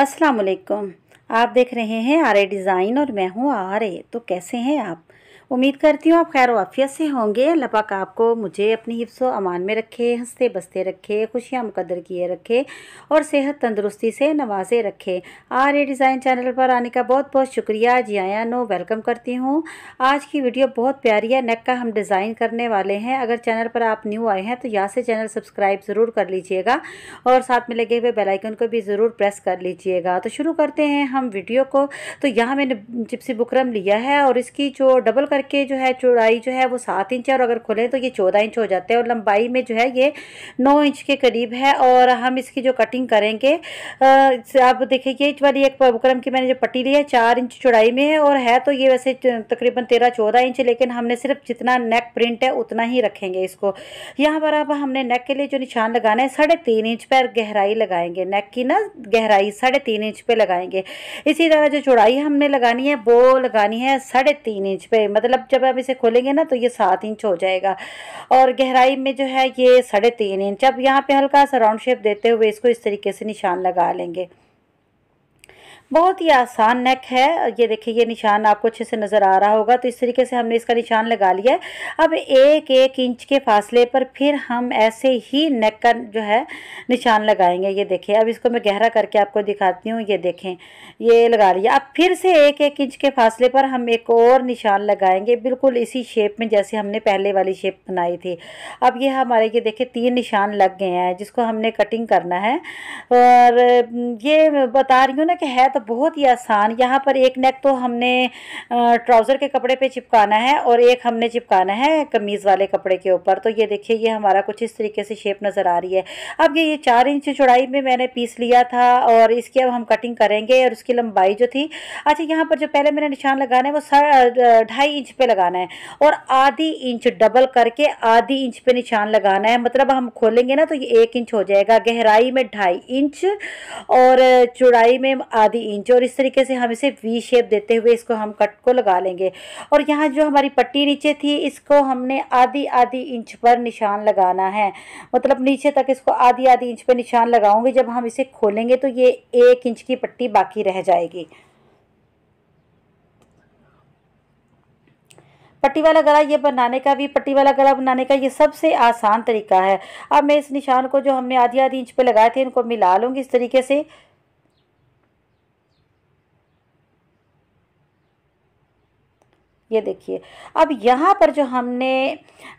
अस्सलाम वालेकुम आप देख रहे हैं आर ए डिज़ाइन और मैं हूँ आर ए तो कैसे हैं आप उम्मीद करती हूँ आप खैर वाफियत से होंगे पाक आपको मुझे अपनी हिफ्स अमान में रखे हंसते बसते रखे खुशियाँ मुकदर किए रखे और सेहत तंदरुस्ती से नवाजे रखे आर ए डिज़ाइन चैनल पर आने का बहुत बहुत शुक्रिया जी आया नो वेलकम करती हूँ आज की वीडियो बहुत प्यारी है नेक का हम डिज़ाइन करने वाले हैं अगर चैनल पर आप न्यू आए हैं तो यहाँ से चैनल सब्सक्राइब ज़रूर कर लीजिएगा और साथ में लगे हुए बेलाइकन को भी ज़रूर प्रेस कर लीजिएगा तो शुरू करते हैं हम वीडियो को तो यहाँ मैंने जिप्सी बुकरम लिया है और इसकी जो डबल करके जो है चौड़ाई जो है वो सात इंच है और अगर खुलें तो ये चौदह इंच हो जाते हैं और लंबाई में जो है ये नौ इंच के करीब है और हम इसकी जो कटिंग करेंगे आप देखिए ये वाली एक बकरम की मैंने जो पट्टी ली है चार इंच चौड़ाई में है और है तो ये वैसे तकरीबन तेरह चौदह इंच लेकिन हमने सिर्फ जितना नेक प्रिंट है उतना ही रखेंगे इसको यहाँ पर अब हमने नेक के लिए जो निशान लगाना है साढ़े तीन इंच पर गहराई लगाएंगे नेक की ना गहराई साढ़े तीन इंच पे लगाएंगे इसी तरह जो चौड़ाई हमने लगानी है वो लगानी है साढ़े तीन इंच पे मतलब मतलब जब हम इसे खोलेंगे ना तो ये सात इंच हो जाएगा और गहराई में जो है ये साढ़े तीन इंच अब यहाँ पे हल्का सा राउंड शेप देते हुए इसको इस तरीके से निशान लगा लेंगे बहुत ही आसान नेक है ये देखिए ये निशान आपको अच्छे से नज़र आ रहा होगा तो इस तरीके से हमने इसका निशान लगा लिया है अब एक एक इंच के फासले पर फिर हम ऐसे ही नेक का जो है निशान लगाएंगे ये देखें अब इसको मैं गहरा करके आपको दिखाती हूँ ये देखें ये लगा लिया अब फिर से एक एक इंच के फासले पर हम एक और निशान लगाएंगे बिल्कुल इसी शेप में जैसे हमने पहले वाली शेप बनाई थी अब ये हमारे ये देखें तीन निशान लग गए हैं जिसको हमने कटिंग करना है और ये बता रही हूँ ना कि है तो तो बहुत ही आसान यहाँ पर एक नेक तो हमने ट्राउज़र के कपड़े पे चिपकाना है और एक हमने चिपकाना है कमीज़ वाले कपड़े के ऊपर तो ये देखिए ये हमारा कुछ इस तरीके से शेप नज़र आ रही है अब ये ये चार इंच चौड़ाई में मैंने पीस लिया था और इसकी अब हम कटिंग करेंगे और उसकी लंबाई जो थी अच्छा यहाँ पर जो पहले मैंने निशान लगाना है वो ढाई इंच पर लगाना है और आधी इंच डबल करके आधी इंच पर निशान लगाना है मतलब हम खोलेंगे ना तो ये एक इंच हो जाएगा गहराई में ढाई इंच और चौड़ाई में आधी इंच और इस तरीके से हम इसे वी शेप देते हुए इसको हम कट को लगा लेंगे और यहाँ जो हमारी पट्टी नीचे थी इसको हमने आधी आधी इंच पर निशान लगाना है मतलब नीचे तक इसको आधी आधी इंच पर निशान लगाऊंगे जब हम इसे खोलेंगे तो ये एक इंच की पट्टी बाकी रह जाएगी पट्टी वाला गला ये बनाने का भी पट्टी वाला गला बनाने का ये सबसे आसान तरीका है अब मैं इस निशान को जो हमने आधी आधी इंच पे लगाए थे इनको मिला लूँगी इस तरीके से ये देखिए अब यहाँ पर जो हमने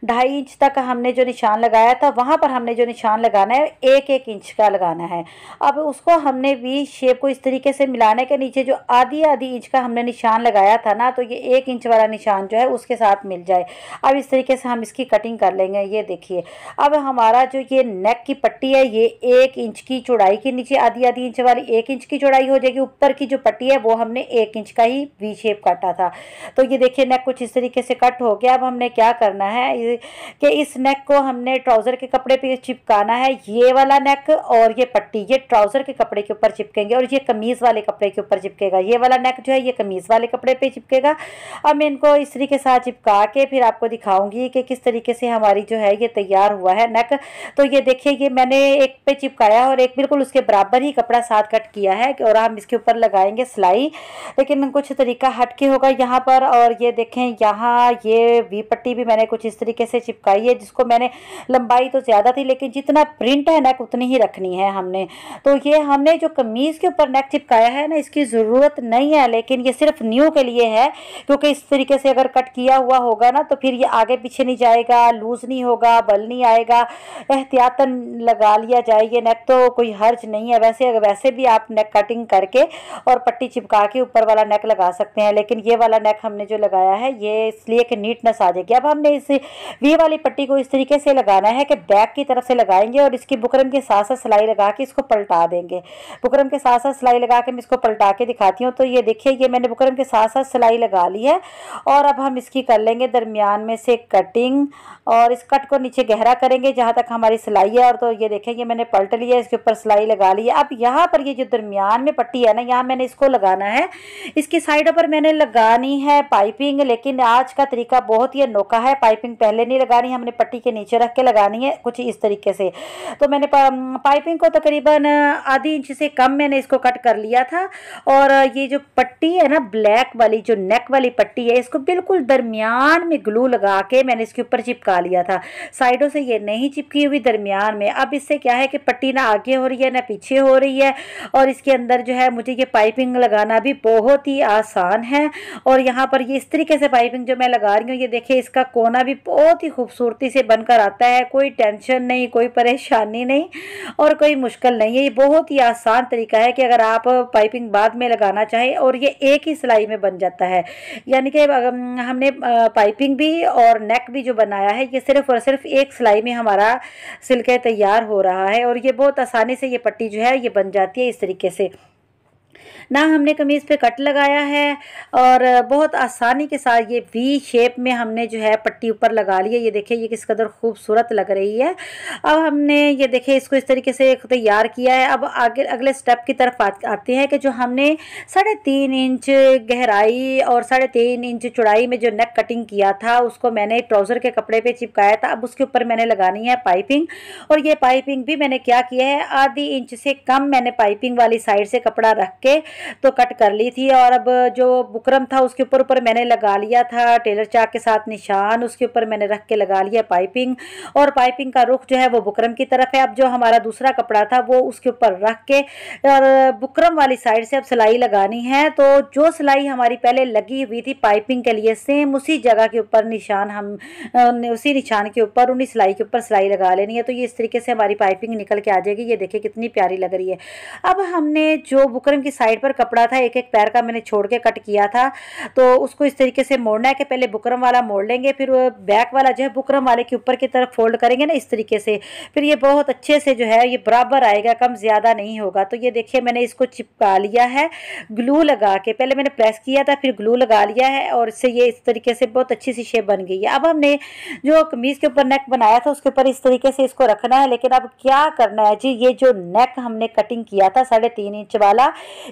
ढाई इंच तक हमने जो निशान लगाया था वहाँ पर हमने जो निशान लगाना है एक एक इंच का लगाना है अब उसको हमने वी शेप को इस तरीके से मिलाने के नीचे जो आधी आधी इंच का हमने निशान लगाया था ना तो ये एक इंच वाला निशान जो है उसके साथ मिल जाए अब इस तरीके से हम इसकी कटिंग कर लेंगे ये देखिए अब हमारा जो ये नेक की पट्टी है ये एक इंच की चौड़ाई के नीचे आधी आधी इंच वाली एक इंच की चौड़ाई हो जाएगी ऊपर की जो पट्टी है वो हमने एक इंच का ही वी शेप काटा था तो ये देखिए नेक कुछ इस तरीके से कट हो गया अब हमने क्या करना है कि इस नेक को हमने ट्राउज़र के कपड़े पे चिपकाना है ये वाला नेक और ये पट्टी ये ट्राउज़र के कपड़े के ऊपर चिपकेंगे और ये कमीज़ वाले कपड़े के ऊपर चिपकेगा ये वाला नेक जो है ये कमीज़ वाले कपड़े पर चिपकेगा अब मैं इनको इस तरीके से चिपका के फिर आपको दिखाऊँगी कि किस तरीके से हमारी जो है ये तैयार हुआ है नेक तो ये देखिए ये मैंने एक पे चिपकाया और एक बिल्कुल उसके बराबर ही कपड़ा साथ कट किया है और हम इसके ऊपर लगाएंगे सिलाई लेकिन कुछ तरीका हटके होगा यहाँ पर और ये ये देखें यहाँ ये वी पट्टी भी मैंने कुछ इस तरीके से चिपकाई है जिसको मैंने लंबाई तो ज़्यादा थी लेकिन जितना प्रिंट है नेक उतनी ही रखनी है हमने तो ये हमने जो कमीज़ के ऊपर नेक चिपकाया है ना इसकी ज़रूरत नहीं है लेकिन ये सिर्फ न्यू के लिए है क्योंकि इस तरीके से अगर कट किया हुआ होगा ना तो फिर ये आगे पीछे नहीं जाएगा लूज़ नहीं होगा बल नहीं आएगा एहतियातन लगा लिया जाए ये नेक तो कोई हर्ज नहीं है वैसे अगर वैसे भी आप नेक कटिंग करके और पट्टी चिपका के ऊपर वाला नेक लगा सकते हैं लेकिन ये वाला नेक हमने जो लगा लगाया है ये इसलिए कि नीटनेस आ जाएगी अब हमने इस वी वाली पट्टी को इस तरीके से लगाना है कि बैक की तरफ से लगाएंगे और इसकी बुकरम के साथ साथ सिलाई लगा के इसको पलटा देंगे बुकरम के साथ साथ सिलाई लगा के मैं इसको पलटा के दिखाती हूँ तो ये देखिए ये मैंने बुकरम के साथ साथ सिलाई लगा ली है और अब हम इसकी कर लेंगे दरमियान में से कटिंग और इस कट को नीचे गहरा करेंगे जहाँ तक हमारी सिलाई है और तो ये देखें ये मैंने पलट लिया इसके ऊपर सिलाई लगा ली है अब यहाँ पर ये जो दरमियान में पट्टी है ना यहाँ मैंने इसको लगाना है इसकी साइडों पर मैंने लगानी है पाइपिंग देंगे लेकिन आज का तरीका बहुत ही अनोखा है पाइपिंग पहले नहीं लगानी हमने पट्टी के नीचे रख के लगानी है कुछ इस तरीके से तो मैंने पाइपिंग को तकरीबन आधी इंच से कम मैंने इसको कट कर लिया था और ये जो पट्टी है ना ब्लैक वाली जो नेक वाली पट्टी है इसको बिल्कुल दरमियान में ग्लू लगा के मैंने इसके ऊपर चिपका लिया था साइडों से ये नहीं चिपकी हुई दरमियान में अब इससे क्या है कि पट्टी ना आगे हो रही है ना पीछे हो रही है और इसके अंदर जो है मुझे ये पाइपिंग लगाना भी बहुत ही आसान है और यहाँ पर ये इस तरीके से पाइपिंग जो मैं लगा रही हूँ ये देखिए इसका कोना भी बहुत ही खूबसूरती से बनकर आता है कोई टेंशन नहीं कोई परेशानी नहीं और कोई मुश्किल नहीं है ये बहुत ही आसान तरीका है कि अगर आप पाइपिंग बाद में लगाना चाहें और ये एक ही सिलाई में बन जाता है यानी कि हमने पाइपिंग भी और नेक भी जो बनाया है ये सिर्फ़ और सिर्फ एक सिलाई में हमारा सिलके तैयार हो रहा है और ये बहुत आसानी से ये पट्टी जो है ये बन जाती है इस तरीके से ना हमने कमीज़ पे कट लगाया है और बहुत आसानी के साथ ये वी शेप में हमने जो है पट्टी ऊपर लगा ली है ये देखिए ये किस कदर खूबसूरत लग रही है अब हमने ये देखिए इसको इस तरीके से तैयार किया है अब आगे अगले स्टेप की तरफ आते हैं कि जो हमने साढ़े तीन इंच गहराई और साढ़े तीन इंच चौड़ाई में जो नेक कटिंग किया था उसको मैंने ट्राउज़र के कपड़े पर चिपकाया था अब उसके ऊपर मैंने लगानी है पाइपिंग और ये पाइपिंग भी मैंने क्या किया है आधी इंच से कम मैंने पाइपिंग वाली साइड से कपड़ा रख के करके तो कट कर ली थी और अब जो बुकरम था उसके ऊपर ऊपर मैंने लगा लिया था टेलर चाक के साथ निशान उसके ऊपर मैंने रख के लगा लिया पाइपिंग और पाइपिंग का रुख जो है वो बुकरम की तरफ है अब जो हमारा दूसरा कपड़ा था वो उसके ऊपर रख के और बुकरम वाली साइड से अब सिलाई लगानी है तो जो सिलाई हमारी पहले लगी हुई थी पाइपिंग के लिए सेम उसी जगह के ऊपर निशान हम उसी निशान के ऊपर उन्हीं सिलाई के ऊपर सिलाई लगा लेनी है तो ये इस तरीके से हमारी पाइपिंग निकल के आ जाएगी ये देखिए कितनी प्यारी लग रही है अब हमने जो बुकरम की साइड पर कपड़ा था एक एक पैर का मैंने छोड़ के कट किया था तो उसको इस तरीके से मोड़ना है कि पहले बुकरम वाला मोड़ लेंगे फिर बैक वाला जो है बुकरम वाले के ऊपर की तरफ फोल्ड करेंगे ना इस तरीके से फिर ये बहुत अच्छे से जो है ये बराबर आएगा कम ज़्यादा नहीं होगा तो ये देखिए मैंने इसको चिपका लिया है ग्लू लगा के पहले मैंने प्रेस किया था फिर ग्लू लगा लिया है और इससे ये इस तरीके से बहुत अच्छी सी शेप बन गई है अब हमने जो कमीज़ के ऊपर नेक बनाया था उसके ऊपर इस तरीके से इसको रखना है लेकिन अब क्या करना है जी ये जो नेक हमने कटिंग किया था साढ़े तीन इंच वाला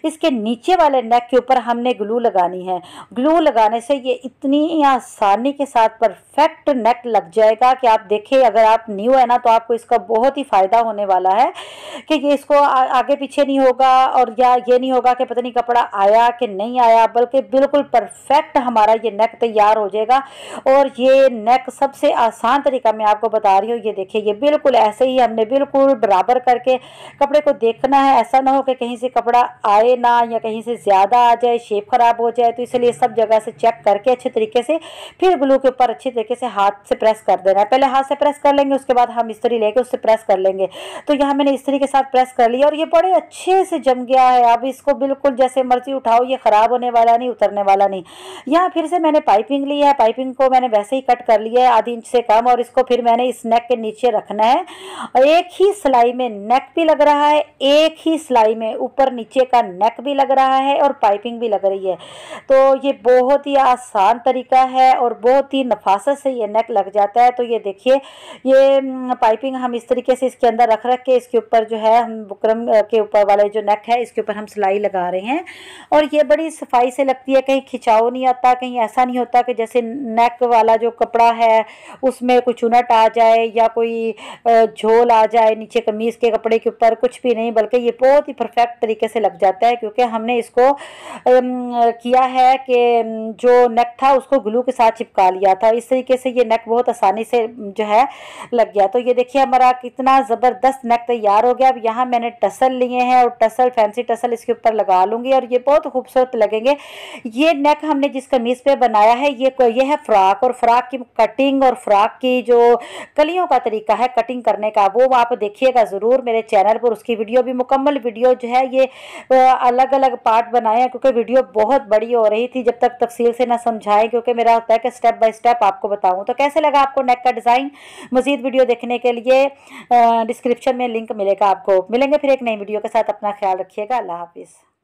इसके नीचे वाले नेक के ऊपर हमने ग्लू लगानी है ग्लू लगाने से ये इतनी आसानी के साथ परफेक्ट नेक लग जाएगा कि आप देखें अगर आप न्यू है ना तो आपको इसका बहुत ही फ़ायदा होने वाला है कि ये इसको आगे पीछे नहीं होगा और या ये नहीं होगा कि पता नहीं कपड़ा आया कि नहीं आया बल्कि बिल्कुल परफेक्ट हमारा ये नेक तैयार हो जाएगा और ये नेक सबसे आसान तरीका मैं आपको बता रही हूँ ये देखिए ये बिल्कुल ऐसे ही हमने बिल्कुल बराबर करके कपड़े को देखना है ऐसा ना हो कि कहीं से कपड़ा आए आए ना या कहीं से ज़्यादा आ जाए शेप ख़राब हो जाए तो इसलिए सब जगह से चेक करके अच्छे तरीके से फिर ग्लू के ऊपर अच्छे तरीके से हाथ से प्रेस कर देना है पहले हाथ से प्रेस कर लेंगे उसके बाद हम इस्त्री लेके उससे प्रेस कर लेंगे तो यहाँ मैंने इस्त्री के साथ प्रेस कर लिया और ये बड़े अच्छे से जम गया है अब इसको बिल्कुल जैसे मर्जी उठाओ ये ख़राब होने वाला नहीं उतरने वाला नहीं यहाँ फिर से मैंने पाइपिंग ली है पाइपिंग को मैंने वैसे ही कट कर लिया है आधी इंच से कम और इसको फिर मैंने इस नेक के नीचे रखना है और एक ही सिलाई में नेक भी लग रहा है एक ही सिलाई में ऊपर नीचे का नेक भी लग रहा है और पाइपिंग भी लग रही है तो ये बहुत ही आसान तरीका है और बहुत ही नफासत से ये नेक लग जाता है तो ये देखिए ये पाइपिंग हम इस तरीके से इसके अंदर रख रख के इसके ऊपर जो है हम बुकरम के ऊपर वाले जो नेक है इसके ऊपर हम सिलाई लगा रहे हैं और ये बड़ी सफाई से लगती है कहीं खिंचाव नहीं आता कहीं ऐसा नहीं होता कि जैसे नेक वाला जो कपड़ा है उसमें कोई चुनट आ जाए या कोई झोल आ जाए नीचे कमीज़ के कपड़े के ऊपर कुछ भी नहीं बल्कि ये बहुत ही परफेक्ट तरीके से लग जाता है जाता है क्योंकि हमने इसको किया है कि जो नेक था उसको ग्लू के साथ चिपका लिया था इस तरीके से ये नेक बहुत आसानी से जो है लग गया तो ये देखिए हमारा कितना ज़बरदस्त नेक तैयार हो गया अब यहाँ मैंने टसल लिए हैं और टसल फैंसी टसल इसके ऊपर लगा लूँगी और ये बहुत खूबसूरत लगेंगे ये नेक हमने जिस कमीज़ पर बनाया है ये ये है फ्राक और फ्राक की कटिंग और फ्राक की जो कलियों का तरीका है कटिंग करने का वो आप देखिएगा ज़रूर मेरे चैनल पर उसकी वीडियो भी मुकम्मल वीडियो जो है ये अलग अलग पार्ट बनाए हैं क्योंकि वीडियो बहुत बड़ी हो रही थी जब तक तफसील से ना समझाएं क्योंकि मेरा होता है कि स्टेप बाय स्टेप आपको बताऊं तो कैसे लगा आपको नेक का डिज़ाइन मज़ीद वीडियो देखने के लिए डिस्क्रिप्शन में लिंक मिलेगा आपको मिलेंगे फिर एक नई वीडियो के साथ अपना ख्याल रखिएगा अल्लाह हाफिज़